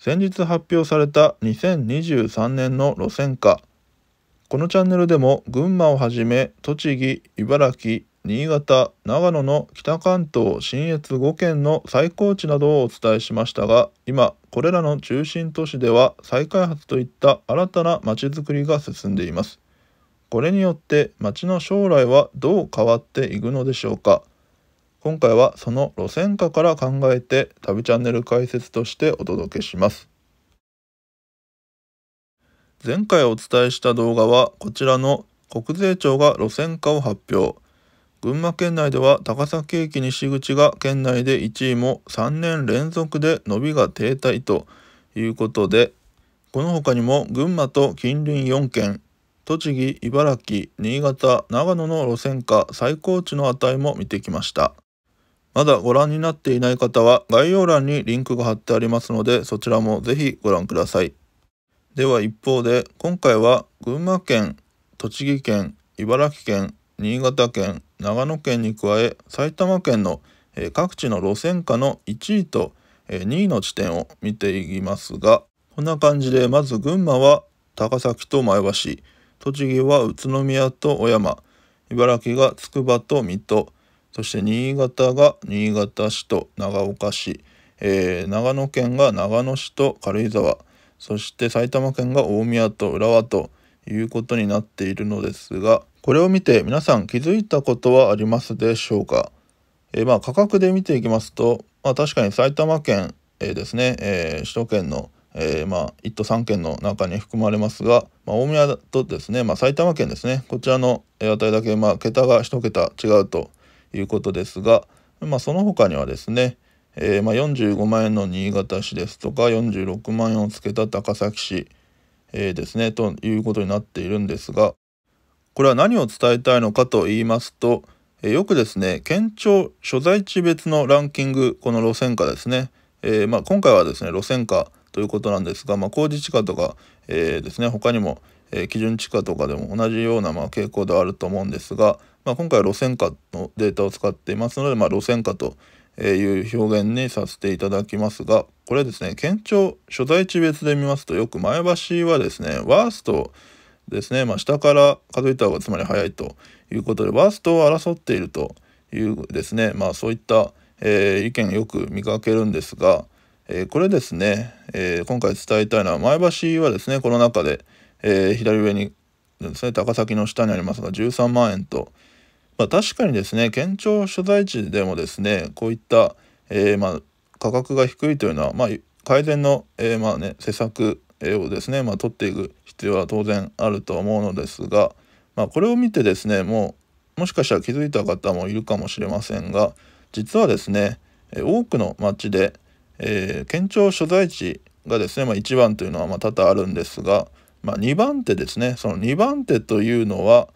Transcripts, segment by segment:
先日発表された2023年の路線価このチャンネルでも群馬をはじめ栃木茨城新潟長野の北関東信越5県の最高値などをお伝えしましたが今これらの中心都市では再開発といった新たなまちづくりが進んでいますこれによって町の将来はどう変わっていくのでしょうか今回はその路線価から考えて旅チャンネル解説としてお届けします前回お伝えした動画はこちらの国税庁が路線価を発表群馬県内では高崎駅西口が県内で1位も3年連続で伸びが停滞ということでこの他にも群馬と近隣4県栃木茨城新潟長野の路線価最高値の値も見てきましたまだご覧になっていない方は概要欄にリンクが貼ってありますのでそちらもぜひご覧ください。では一方で今回は群馬県、栃木県、茨城県、新潟県、長野県に加え埼玉県の各地の路線価の1位と2位の地点を見ていきますがこんな感じでまず群馬は高崎と前橋栃木は宇都宮と小山茨城がつくばと水戸そして新潟が新潟市と長岡市、えー、長野県が長野市と軽井沢、そして埼玉県が大宮と浦和ということになっているのですが、これを見て皆さん気づいたことはありますでしょうか。えー、まあ価格で見ていきますと、まあ、確かに埼玉県、えー、ですね、えー、首都圏のえー、まあ、1都3県の中に含まれますが、まあ、大宮とですね、まあ、埼玉県ですねこちらの値だけ、まあ、桁が1桁違うということですが、まあ、その他にはですね、えー、まあ、45万円の新潟市ですとか46万円をつけた高崎市、えー、ですねということになっているんですがこれは何を伝えたいのかと言いますと、えー、よくですね県庁所在地別のランキングこの路線価ですね、えまあ、今回はですね路線価ということなんですが、まあ、工事地価とか、えですね他にも、え基準地価とかでも同じようなま傾向ではあると思うんですが、まあ、今回は路線価のデータを使っていますので、まあ、路線価という表現にさせていただきますが、これですね、県庁所在地別で見ますと、よく前橋はですね、ワーストですね、まあ、下から数えた方がつまり早いということで、ワーストを争っているというですね、まあ、そういった、えー、意見よく見かけるんですが、えー、これですね、えー、今回伝えたいのは前橋はですねこの中で、えー、左上にですね高崎の下にありますが13万円とまあ、確かにですね県庁所在地でもですねこういった、えー、まあ、価格が低いというのは、まあ、改善の、えー、まあね、施策をですね、まあ、取っていく必要は当然あると思うのですが、まあ、これを見てですねもうもしかしたら気づいた方もいるかもしれませんが実はですね多くの町で、えー、県庁所在地がですね、まあ、1番というのはま多々あるんですが、まあ、2番手ですねその2番手というのは、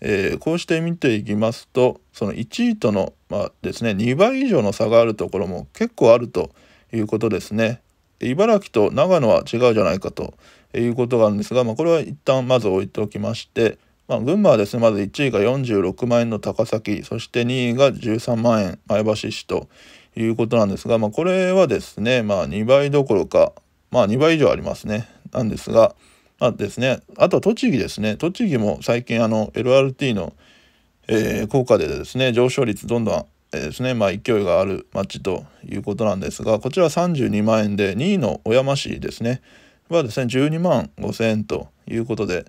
えー、こうして見ていきますとその1位との、まあ、ですね、2倍以上の差があるところも結構あるということですね。茨城と長野は違うじゃないかということがあるんですが、まあ、これは一旦まず置いておきまして、まあ、群馬はですねまず1位が46万円の高崎そして2位が13万円前橋市ということなんですが、まあ、これはですね、まあ、2倍どころか、まあ、2倍以上ありますねなんですが。あですね、あとは栃木ですね。栃木も最近あの LRT の、えー、効果でですね、上昇率どんどん、えー、ですね、まあ、勢いがある町ということなんですが、こちら32万円で、2位の小山市ですね、はですね、12万5千円ということで、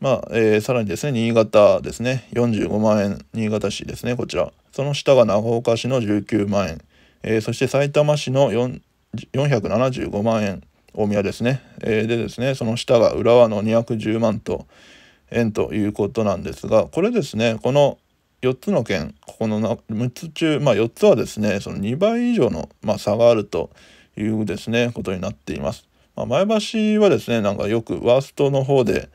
まあ、えー、さらにですね、新潟ですね、45万円、新潟市ですね、こちら。その下が長岡市の19万円、えー、そしてさいたま市の475万円大宮ですね、えー、でですねその下が浦和の210万と円ということなんですがこれですねこの4つの県ここの6つ中、まあ、4つはですねその2倍以上の、まあ、差があるというですねことになっています。まあ、前橋はですねなんかよくワーストの方で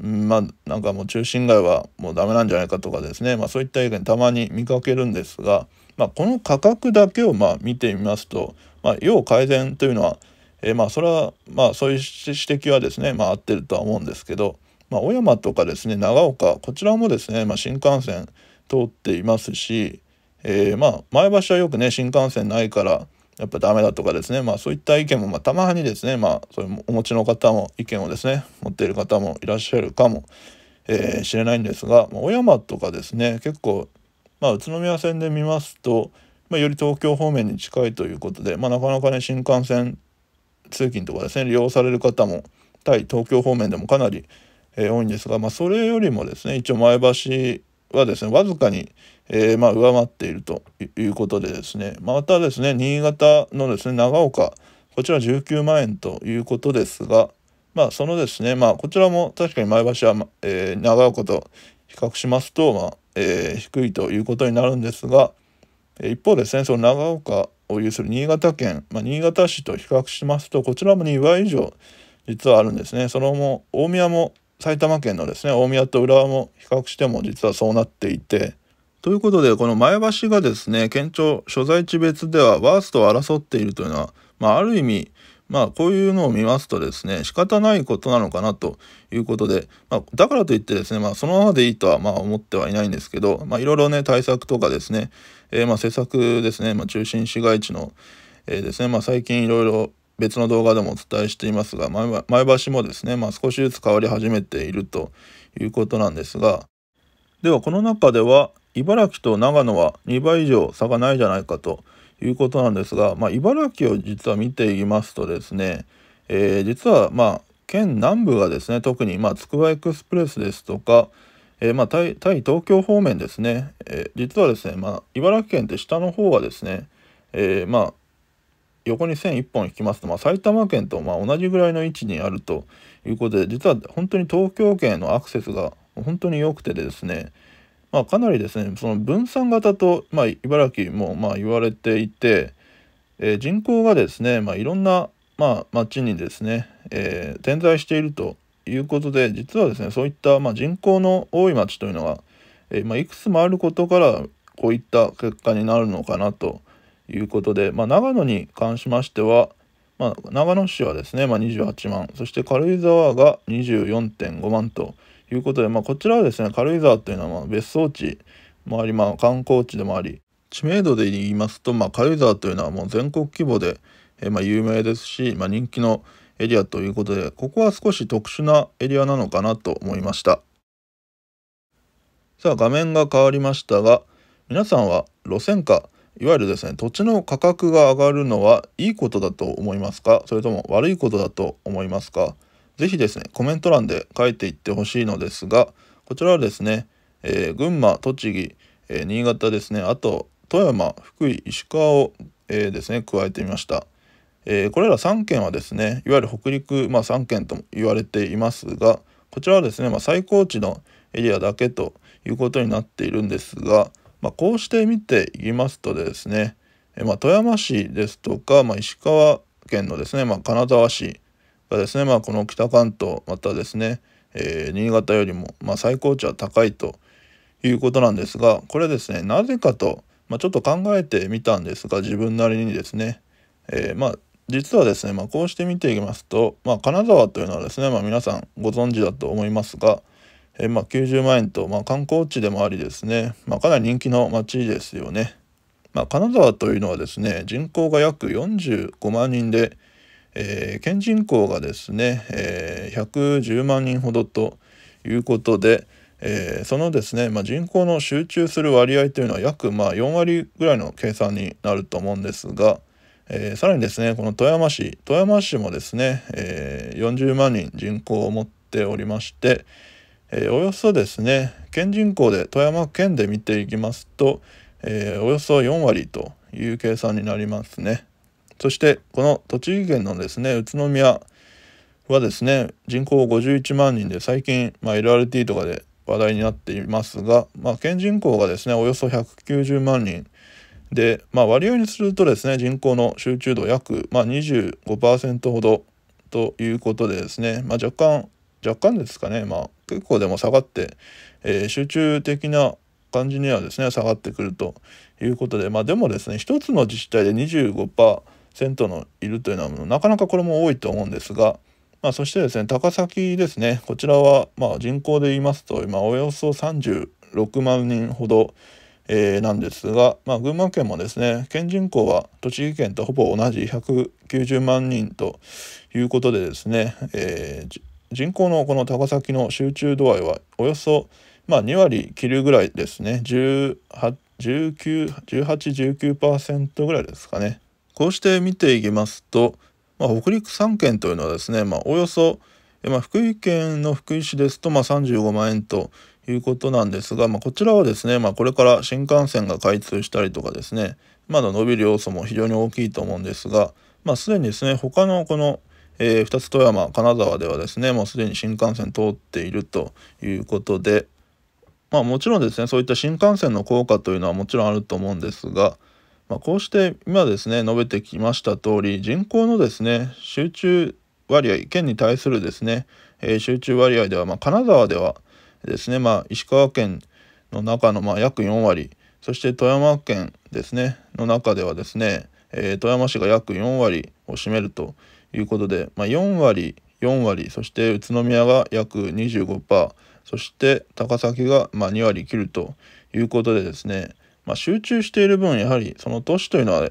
まあなんかもう中心街はもうダメなんじゃないかとかですね、まあ、そういった意見たまに見かけるんですが、まあ、この価格だけをまあ見てみますと、まあ、要改善というのはえー、まあそれはまあそういう指摘はですね、まあ、合ってるとは思うんですけど、まあ、小山とかですね長岡こちらもですね、まあ、新幹線通っていますし、えー、まあ前橋はよくね新幹線ないからやっぱダメだとかですねまあそういった意見もまあたまにですねまあそれお持ちの方も意見をですね持っている方もいらっしゃるかもし、えー、れないんですが、ま小山とかですね結構、まあ、宇都宮線で見ますと、まあ、より東京方面に近いということで、まあ、なかなかね新幹線通勤とかですね利用される方も対東京方面でもかなり、えー、多いんですが、まあ、それよりもですね一応前橋はですねわずかに、えー、まあ、上回っているということでですねまたですね新潟のですね長岡こちら19万円ということですが、まあ、そのですね、まあ、こちらも確かに前橋は、えー、長岡と比較しますと、まあえー、低いということになるんですが、一方ですねその長岡を有する新潟県、まあ、新潟市と比較しますとこちらも2倍以上実はあるんですねそのも大宮も埼玉県のですね大宮と浦和も比較しても実はそうなっていてということでこの前橋がですね県庁所在地別ではワーストを争っているというのは、まあ、ある意味まあこういうのを見ますとですね仕方ないことなのかなということで、まあ、だからといってですね、まあ、そのままでいいとはまあ思ってはいないんですけど、まあ、いろいろね対策とかですね、えー、まあ、施策ですね、まあ、中心市街地の、えー、ですね、まあ、最近いろいろ別の動画でもお伝えしていますが前橋もですね、まあ、少しずつ変わり始めているということなんですがではこの中では茨城と長野は2倍以上差がないじゃないかということなんですが、まあ、茨城を実は見ていきますとですね、えー、実はまあ県南部がですね特にまつくばエクスプレスですとか、えー、まあ、対東京方面ですね、えー、実はですね、まあ、茨城県って下の方はですね、えー、まあ、横に線1本引きますと、まあ、埼玉県とまあ同じぐらいの位置にあるということで実は本当に東京圏のアクセスが本当に良くてですね、まあ、かなりですねその分散型と、まあ、茨城もまあ言われていて、えー、人口がですね、まあ、いろんな、まあ、町にですね、えー、点在しているということで実はですねそういった、まあ、人口の多い町というのが、えー、まあ、いくつもあることからこういった結果になるのかなということで、まあ、長野に関しましては、まあ、長野市はですね、まあ、28万そして軽井沢が24.5万ということで、まあ、こちらはですね軽井沢というのはま別荘地もあり、まあ、観光地でもあり知名度で言いますと、ま軽井沢というのはもう全国規模で、えま有名ですし、ま人気のエリアということでここは少し特殊なエリアなのかなと思いましたさあ画面が変わりましたが皆さんは路線価いわゆるですね土地の価格が上がるのはいいことだと思いますかそれとも悪いことだと思いますか是非ですねコメント欄で書いていってほしいのですがこちらはですね、えー、群馬栃木、えー、新潟ですねあと富山福井石川を、えー、ですね加えてみましたえー、これら3県はですねいわゆる北陸、まあ、3県とも言われていますがこちらはですね、まあ、最高値のエリアだけということになっているんですが、まあ、こうして見ていきますとですね、えまあ、富山市ですとか、まあ、石川県のですね、まあ、金沢市がですね、まあ、この北関東またですね、えー、新潟よりも、まあ、最高値は高いということなんですがこれですねなぜかと、まあ、ちょっと考えてみたんですが自分なりにですね、えー、まあ実はですね、まあ、こうして見ていきますと、まあ、金沢というのはですね、まあ、皆さんご存知だと思いますが、えー、まあ90万円と、まあ、観光地でもありですね、まあ、かなり人気の街ですよね。まあ、金沢というのはですね人口が約45万人で、えー、県人口がですね、えー、110万人ほどということで、えー、そのですね、まあ、人口の集中する割合というのは約まあ4割ぐらいの計算になると思うんですが、えー、さらにですねこの富山市富山市もですね、えー、40万人人口を持っておりまして、えー、およそですね県人口で富山県で見ていきますと、えおよそ4割という計算になりますねそしてこの栃木県のですね宇都宮はですね人口51万人で最近、まあ、LRT とかで話題になっていますが、まあ、県人口がですねおよそ190万人で、まあ、割合にするとですね人口の集中度約、まあ、25%ほどということでですね、まあ、若干若干ですかね、まあ、結構でも下がって、えー、集中的な感じにはですね下がってくるということで、まあ、でもですね1つの自治体で25%のいるというのはなかなかこれも多いと思うんですが、まあ、そしてですね高崎ですねこちらはま人口で言いますと今およそ36万人ほどえー、なんですが、まあ、群馬県もですね県人口は栃木県とほぼ同じ190万人ということでですね、えー、人口のこの高崎の集中度合いはおよそ、まあ、2割切るぐらいですね1819%ぐらいですかね。こうして見ていきますと、まあ、北陸3県というのはですね、まあ、およそ、まあ、福井県の福井市ですと、まあ、35万円ということなんですが、まあ、こちらはですね、まあ、これから新幹線が開通したりとかですね、まだ伸びる要素も非常に大きいと思うんですが、まあ、すでにですね、他のこの、えー、2つ富山、金沢ではですね、もうすでに新幹線通っているということで、まあ、もちろんですね、そういった新幹線の効果というのはもちろんあると思うんですが、まあ、こうして今ですね、述べてきました通り、人口のですね、集中割合、県に対するですね、えー、集中割合では、まあ、金沢ではですね、まあ、石川県の中のま約4割そして富山県ですねの中ではですね、えー、富山市が約4割を占めるということで、まあ、4割4割そして宇都宮が約25%そして高崎がま2割切るということでですね、まあ、集中している分やはりその都市というのは、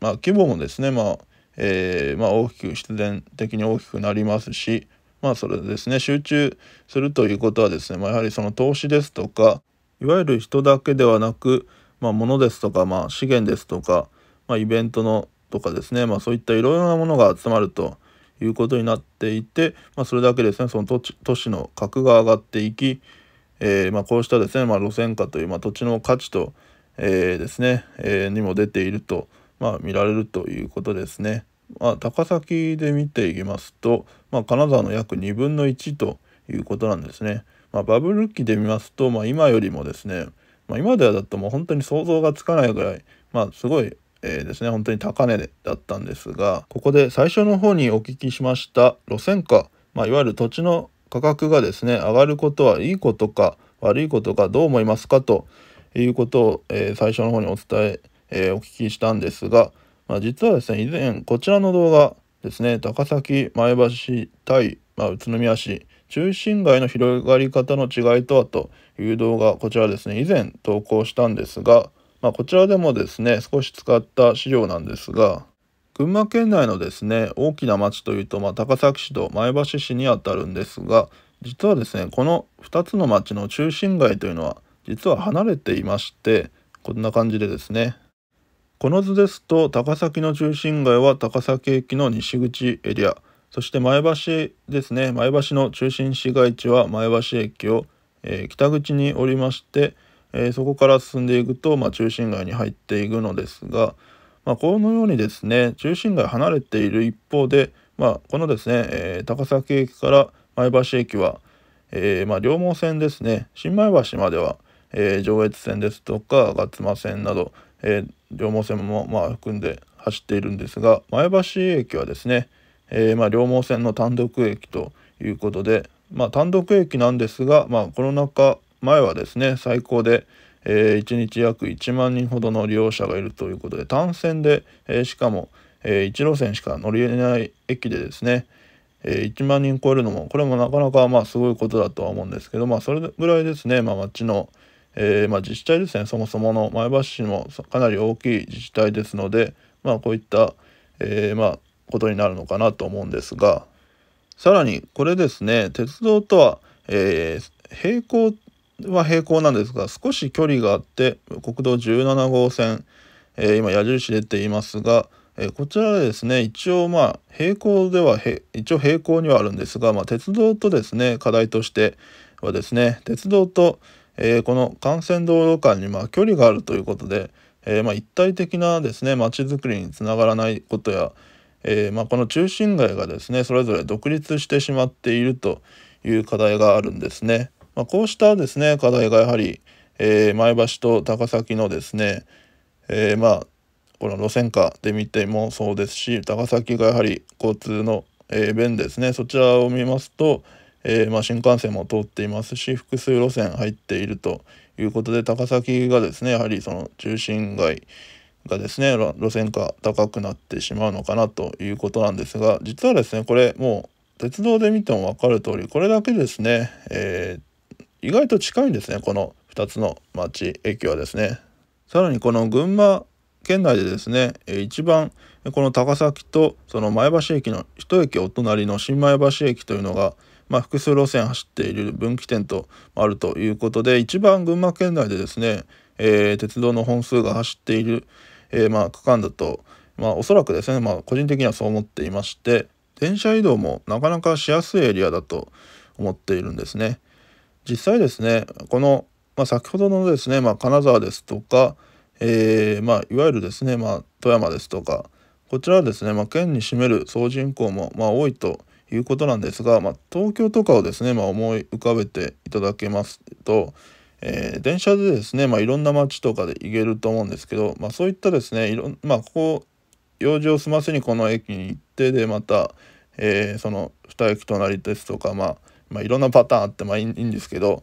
まあ、規模もですね、まあえー、ま大きく必然的に大きくなりますし、まあそれですね集中するということはですね、まあ、やはりその投資ですとかいわゆる人だけではなく、まあ、物ですとか、まあ、資源ですとか、まあ、イベントのとかですね、まあ、そういったいろいろなものが集まるということになっていて、まあ、それだけですねその都市の格が上がっていき、えー、まあ、こうしたですね、まあ、路線価という、まあ、土地の価値と、えー、ですね、えー、にも出ていると、ま見られるということですね。まあ、高崎で見ていきますと、まあ、金沢の約2分の1ということなんですね。まあ、バブル期で見ますと、まあ、今よりもですね、まあ、今ではだともう本当に想像がつかないぐらい、まあ、すごい、えー、ですね本当に高値だったんですがここで最初の方にお聞きしました路線価、まあ、いわゆる土地の価格がですね上がることはいいことか悪いことかどう思いますかということを、えー、最初の方にお伝ええー、お聞きしたんですが、まあ、実はですね、以前こちらの動画ですね、高崎、前橋、対、まあ、宇都宮市、中心街の広がり方の違いとはという動画、こちらですね、以前投稿したんですが、まあ、こちらでもですね、少し使った資料なんですが、群馬県内のですね、大きな町というと、まあ、高崎市と前橋市にあたるんですが、実はですね、この2つの町の中心街というのは、実は離れていまして、こんな感じでですね、この図ですと高崎の中心街は高崎駅の西口エリアそして前橋ですね前橋の中心市街地は前橋駅を、えー、北口に降りまして、えー、そこから進んでいくと、まあ、中心街に入っていくのですが、まあ、このようにですね中心街離れている一方で、まあ、このですね、えー、高崎駅から前橋駅は、えまあ、両毛線ですね新前橋までは、え上越線ですとか吾妻線などえー、両毛線もまあ含んで走っているんですが前橋駅はですね、えー、まあ、両毛線の単独駅ということで、まあ、単独駅なんですが、まあ、コロナ禍前はですね最高で、えー、1日約1万人ほどの利用者がいるということで単線で、えー、しかも、えー、1路線しか乗りれない駅でですね、え1万人超えるのもこれもなかなかまあすごいことだとは思うんですけど、まあ、それぐらいですね、まあ、町の、えー、まあ、自治体ですねそもそもの前橋市もかなり大きい自治体ですので、まあ、こういった、えー、まあ、ことになるのかなと思うんですがさらにこれですね鉄道とは、えー、平行は平行なんですが少し距離があって国道17号線、え今矢印出ていますが、えこちらはですね一応まあ平行では一応平行にはあるんですが、まあ、鉄道とですね課題としてはですね鉄道とえー、この幹線道路間にまあ距離があるということで、えー、まあ一体的なですね街づくりにつながらないことや、えー、まあこの中心街がですねそれぞれ独立してしまっているという課題があるんですね。まあ、こうしたですね課題がやはり、えー、前橋と高崎のですね、えー、まあこの路線価で見てもそうですし高崎がやはり交通の、え便ですねそちらを見ますと、えー、まあ、新幹線も通っていますし複数路線入っているということで高崎がですねやはりその中心街がですね路線価高くなってしまうのかなということなんですが実はですねこれもう鉄道で見ても分かる通りこれだけですね、えー、意外と近いんですねこの2つの町駅はですね。さらにこの群馬県内でですね一番この高崎とその前橋駅の1駅お隣の新前橋駅というのがまあ、複数路線走っている分岐点とあるということで一番群馬県内でですね、えー、鉄道の本数が走っている、えー、まあ、区間だと、まあ、おそらくですね、まあ、個人的にはそう思っていまして電車移動もなかなかしやすいエリアだと思っているんですね。実際ですねこの、まあ、先ほどのですね、まあ、金沢ですとか、えー、まあ、いわゆるですね、まあ、富山ですとかこちらはですね、まあ、県に占める総人口も、まあ、多いということなんですが、まあ、東京とかをですね、まあ、思い浮かべていただけますと、えー、電車でですね、まあ、いろんな街とかで行けると思うんですけど、まあ、そういったですねいろん、まあ、ここ用事を済ませにこの駅に行ってでまた、えー、その2駅隣ですとか、まあ、まあ、いろんなパターンあってまあいいんですけど、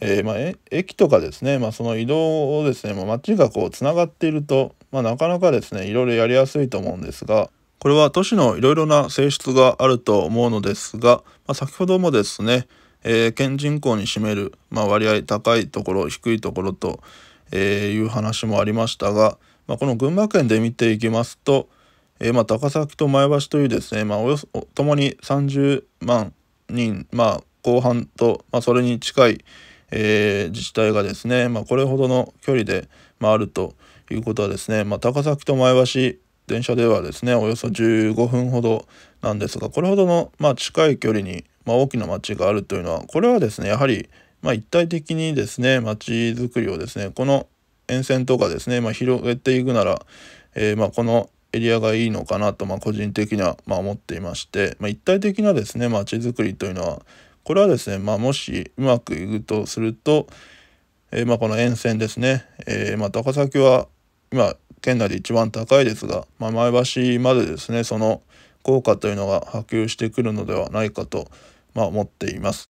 えー、まあ、駅とかですね、まあ、その移動をですね、まあ、街がこうつながっていると、まあ、なかなかですねいろいろやりやすいと思うんですが。これは都市のいろいろな性質があると思うのですが、まあ、先ほどもですね、えー、県人口に占める、まあ、割合高いところ低いところと、えー、いう話もありましたが、まあ、この群馬県で見ていきますと、えー、まあ高崎と前橋というですね、まあ、およそともに30万人、まあ、後半と、まあ、それに近い、えー、自治体がですね、まあ、これほどの距離で、まあ、あるということはですね、まあ、高崎と前橋電車ではですねおよそ15分ほどなんですがこれほどの、まあ、近い距離に、まあ、大きな町があるというのはこれはですねやはり、まあ、一体的にですね町づくりをですねこの沿線とかですね、まあ、広げていくなら、えー、まあ、このエリアがいいのかなと、まあ、個人的には、ま思っていまして、ま一体的なですね町づくりというのはこれはですね、まもしうまくいくとすると、えー、まこの沿線ですね、えー、ま高崎は今県内で一番高いですが、まあ、前橋までですねその効果というのが波及してくるのではないかと、まあ、思っています。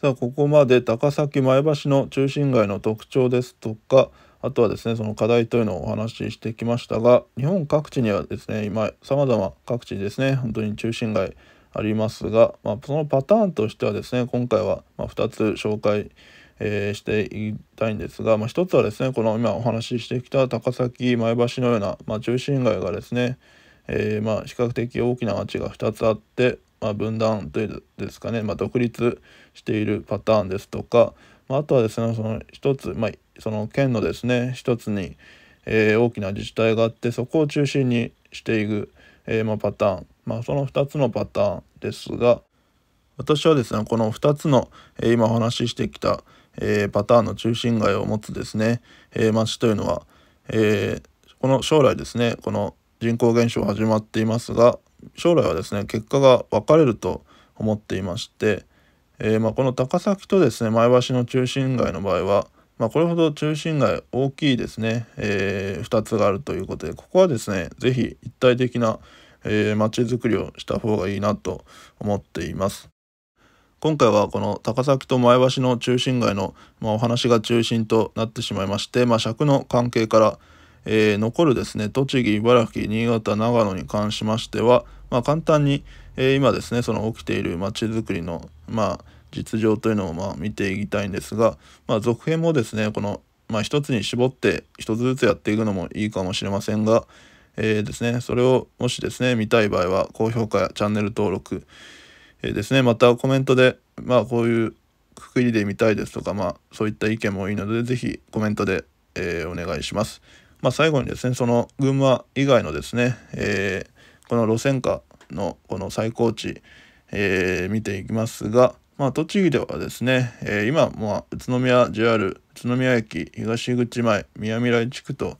さあここまで高崎前橋の中心街の特徴ですとかあとはですねその課題というのをお話ししてきましたが日本各地にはですね今さまざま各地ですね本当に中心街ありますが、まあ、そのパターンとしてはですね今回はま2つ紹介えー、していきたいんですが、まあ、一つはですねこの今お話ししてきた高崎前橋のような、まあ、中心街がですね、えー、まあ比較的大きな街が2つあって、まあ、分断というですかね、まあ、独立しているパターンですとか、まあ、あとはですねその一つ、まあ、その県のですね一つに、えー、大きな自治体があってそこを中心にしていく、えーまあ、パターン、まあ、その2つのパターンですが私はですねこの2つの、えー、今お話ししてきたえー、パターンの中心街を持つですね、えー、町というのは、えこの将来ですねこの人口減少始まっていますが将来はですね結果が分かれると思っていまして、えまあ、この高崎とですね前橋の中心街の場合は、まあ、これほど中心街大きいですね、え2つがあるということでここはですね是非一体的なまち、えー、づくりをした方がいいなと思っています。今回はこの高崎と前橋の中心街の、まあ、お話が中心となってしまいまして、まあ、尺の関係から、えー、残るですね栃木茨城新潟長野に関しましては、まあ、簡単に、えー、今ですねその起きているまちづくりの、まあ、実情というのをまあ見ていきたいんですが、まあ、続編もですねこの、まあ、一つに絞って一つずつやっていくのもいいかもしれませんが、えー、ですねそれをもしですね見たい場合は高評価やチャンネル登録えー、ですねまたコメントでまあこういうくくりで見たいですとかまあそういった意見もいいので是非コメントで、えー、お願いします。まあ、最後にですねその群馬以外のですね、えこの路線価のこの最高値、え見ていきますが、まあ、栃木ではですね、え今、まあ、宇都宮 JR 宇都宮駅東口前宮未来地区と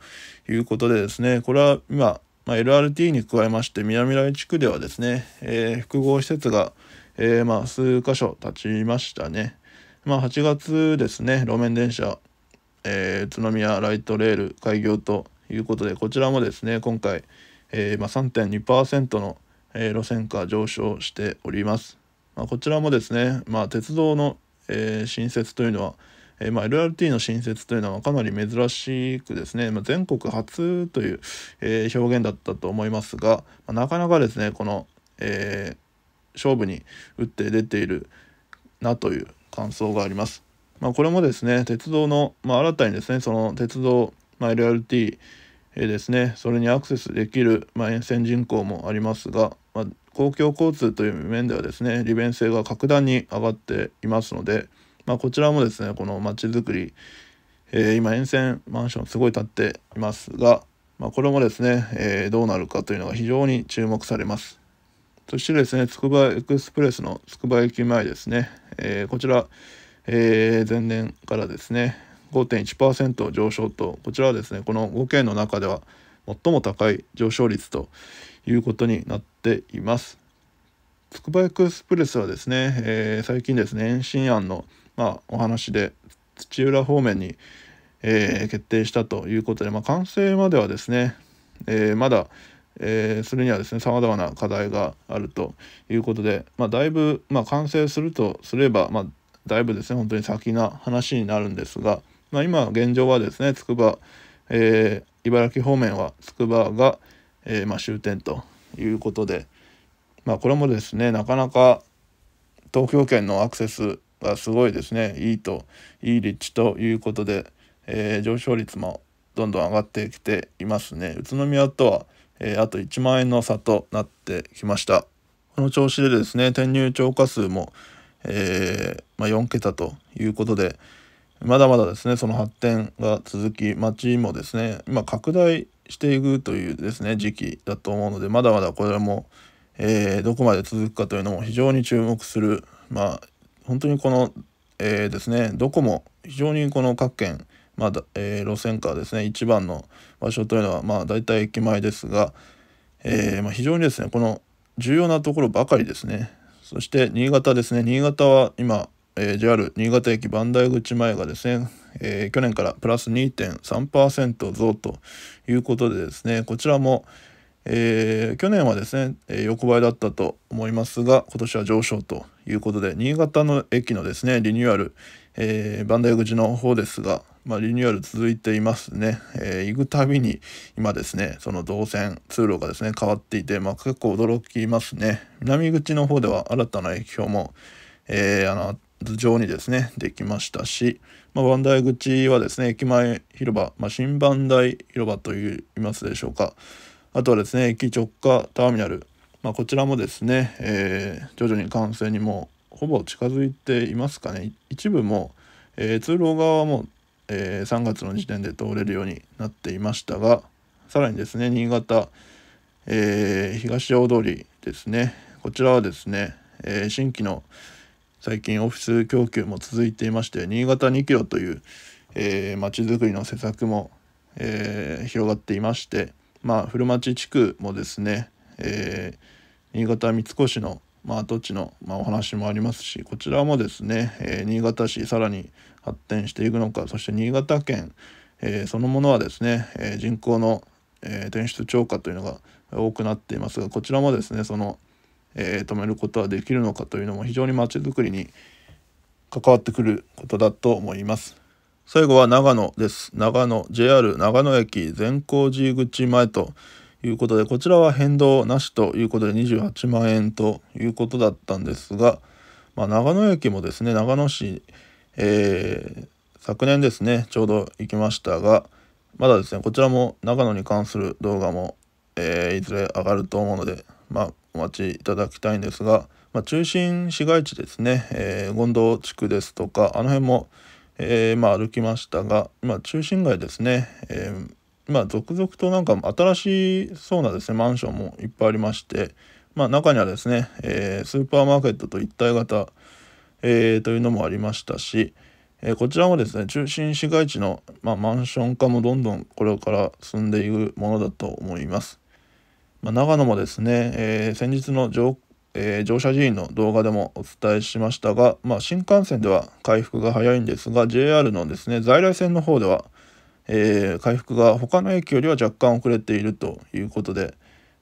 いうことでですねこれは今まあ、LRT に加えまして南な地区ではですね、えー、複合施設が、えー、まあ、数箇所立ちましたね。まあ、8月ですね路面電車、え宇都宮ライトレール開業ということでこちらもですね今回、えま3.2%の、え路線価上昇しております。まこちらもですね、ま鉄道の、え新設というのはえー、まあ、LRT の新設というのはかなり珍しくですね、まあ、全国初という、えー、表現だったと思いますが、まあ、なかなかですねこの、え勝負に打って出ているなという感想があります。まこれもですね鉄道の、ま新たにですねその鉄道、ま LRT えですねそれにアクセスできる、まあ、沿線人口もありますが、まあ、公共交通という面ではですね利便性が格段に上がっていますので、まあ、こちらもですねこの街づくり、えー、今沿線マンションすごい建っていますが、まあ、これもですね、えー、どうなるかというのが非常に注目されます。そしてですね、つくばエクスプレスのつくば駅前ですね、えー、こちら、えー、前年からですね、5.1%上昇と、こちらはですね、この5県の中では最も高い上昇率ということになっています。つくばエクスプレスはですね、えー、最近ですね、延伸案のまあ、お話で土浦方面に、えー、決定したということで、まあ、完成まではですね、えー、まだ、えー、それにはですねさまざまな課題があるということで、まあ、だいぶ、まあ、完成するとすれば、まあ、だいぶですね本当に先な話になるんですが、まあ、今現状はですねつくば、え茨城方面はつくばが、えーまあ、終点ということで、まあ、これもですねなかなか東京圏のアクセスがすごいですね。いいと、いい立地ということで、えー、上昇率もどんどん上がってきていますね。宇都宮とは、えー、あと1万円の差となってきました。この調子でですね、転入超過数も、えー、まあ、4桁ということで、まだまだですね、その発展が続き、町もですね、今拡大していくというですね、時期だと思うので、まだまだこれも、えー、どこまで続くかというのも非常に注目する、まあ、本当にこの、えー、ですね、どこも非常にこの各県、まあえー、路線価ですね、一番の場所というのは、まあ、大体駅前ですが、えー、まあ、非常にですね、この重要なところばかりですね。そして新潟ですね、新潟は今、えー、JR 新潟駅磐梯口前がですね、えー、去年からプラス2.3%増ということでですね、こちらも、えー、去年はですね、え横ばいだったと思いますが、今年は上昇ということで、新潟の駅のですね、リニューアル、えー、バンダイ口の方ですが、まあ、リニューアル続いていますね。えー、行くたびに、今ですね、その動線、通路がですね、変わっていて、まあ、結構驚きますね。南口の方では新たな駅表も、えー、あの、頭上にですね、できましたし、まあ、バンダイ口はですね、駅前広場、まあ、新バンダイ広場といいますでしょうか。あとはですね、駅直下ターミナル、まあ、こちらもですね、えー、徐々に完成にもほぼ近づいていますかね一部も、えー、通路側はもう、えー、3月の時点で通れるようになっていましたがさらにですね新潟、えー、東大通りですねこちらはですね、え新規の最近オフィス供給も続いていまして新潟2キロという、え町づくりの施策も、え広がっていましてまあ古町地区もですね、えー新潟三越の、まあ、跡地の、まあ、お話もありますしこちらもですね、えー、新潟市さらに発展していくのかそして新潟県、えー、そのものはですね、え人口の、え転出超過というのが多くなっていますがこちらもですねその、え止めることはできるのかというのも非常に町づくりに関わってくることだと思います。最後は長野です。長野 JR 長野駅善光寺口前ということで、こちらは変動なしということで28万円ということだったんですが、まあ、長野駅もですね、長野市、えー、昨年ですね、ちょうど行きましたが、まだですね、こちらも長野に関する動画も、えー、いずれ上がると思うので、まあ、お待ちいただきたいんですが、まあ、中心市街地ですね、えー、権藤地区ですとか、あの辺も、えー、まあ、歩きましたが、今、中心街ですね、えーまあ、続々となんか新しそうなですね、マンションもいっぱいありまして、まあ、中にはですね、えー、スーパーマーケットと一体型、えー、というのもありましたし、えー、こちらもですね、中心市街地の、まあ、マンション化もどんどんこれから進んでいくものだと思います。まあ、長野もですね、え先日の乗,、え乗車寺院の動画でもお伝えしましたが、ま新幹線では回復が早いんですが、JR のですね、在来線の方では、えー、回復が他の駅よりは若干遅れているということで、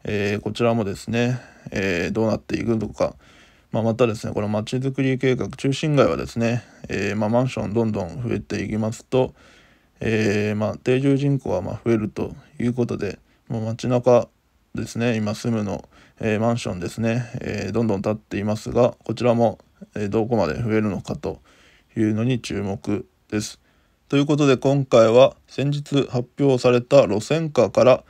えー、こちらもですね、えー、どうなっていくのか、まあ、またですねこのまちづくり計画中心街はですね、えまあ、マンションどんどん増えていきますと、えまあ、定住人口はま増えるということで、まあ、街中ですね今住むの、えマンションですね、えどんどん建っていますがこちらも、えどこまで増えるのかというのに注目です。ということで今回は先日発表された路線価から、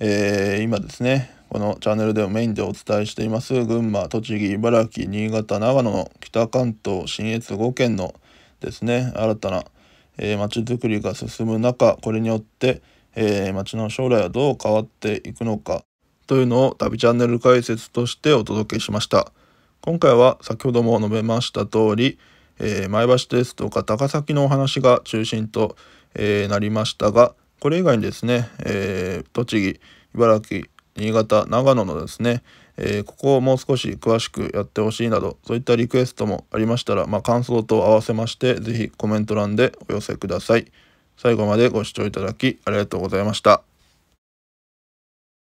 えー、今ですねこのチャンネルでもメインでお伝えしています群馬栃木茨城新潟長野の北関東信越5県のですね新たな、えー、町づくりが進む中これによって、えー、町の将来はどう変わっていくのかというのを旅チャンネル解説としてお届けしました今回は先ほども述べました通りえー、前橋ですとか高崎のお話が中心と、えー、なりましたがこれ以外にですね、えー、栃木茨城新潟長野のですね、えここをもう少し詳しくやってほしいなどそういったリクエストもありましたら、まあ、感想と合わせまして是非コメント欄でお寄せください。最後までご視聴いただきありがとうございました。